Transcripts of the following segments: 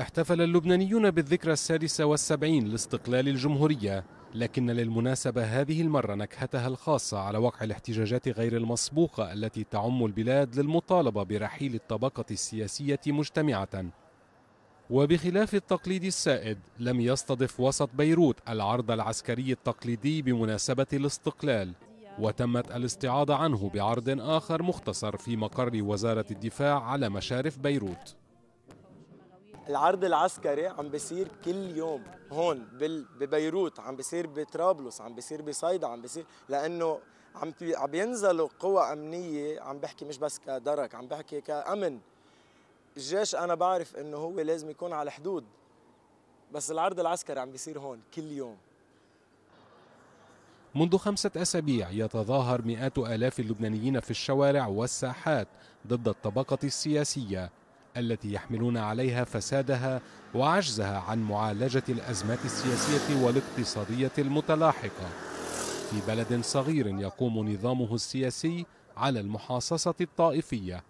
احتفل اللبنانيون بالذكرى السادسة والسبعين لاستقلال الجمهورية لكن للمناسبة هذه المرة نكهتها الخاصة على وقع الاحتجاجات غير المسبوقة التي تعم البلاد للمطالبة برحيل الطبقة السياسية مجتمعة وبخلاف التقليد السائد لم يستضف وسط بيروت العرض العسكري التقليدي بمناسبة الاستقلال وتمت الاستعاضة عنه بعرض آخر مختصر في مقر وزارة الدفاع على مشارف بيروت العرض العسكري عم بيصير كل يوم هون ببيروت عم بيصير بطرابلس عم بيصير بصيدا عم بيصير لانه عم عم قوى امنيه عم بحكي مش بس كدرك عم بحكي كامن الجيش انا بعرف انه هو لازم يكون على الحدود بس العرض العسكري عم بيصير هون كل يوم منذ خمسة أسابيع يتظاهر مئات آلاف اللبنانيين في الشوارع والساحات ضد الطبقة السياسية التي يحملون عليها فسادها وعجزها عن معالجة الأزمات السياسية والاقتصادية المتلاحقة في بلد صغير يقوم نظامه السياسي على المحاصصة الطائفية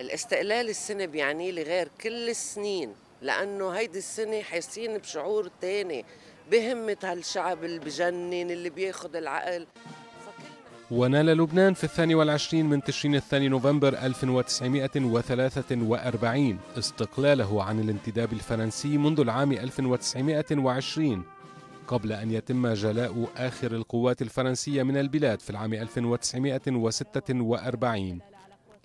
الاستقلال السنة بيعني إيه لي غير كل السنين لأنه هيدي السنة حاسين بشعور تاني بهمة هالشعب اللي بجنن اللي بياخد العقل ونال لبنان في الثاني والعشرين من تشرين الثاني نوفمبر 1943 استقلاله عن الانتداب الفرنسي منذ العام 1920 قبل أن يتم جلاء آخر القوات الفرنسية من البلاد في العام 1946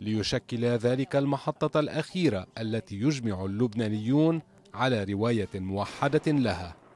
ليشكل ذلك المحطة الأخيرة التي يجمع اللبنانيون على رواية موحدة لها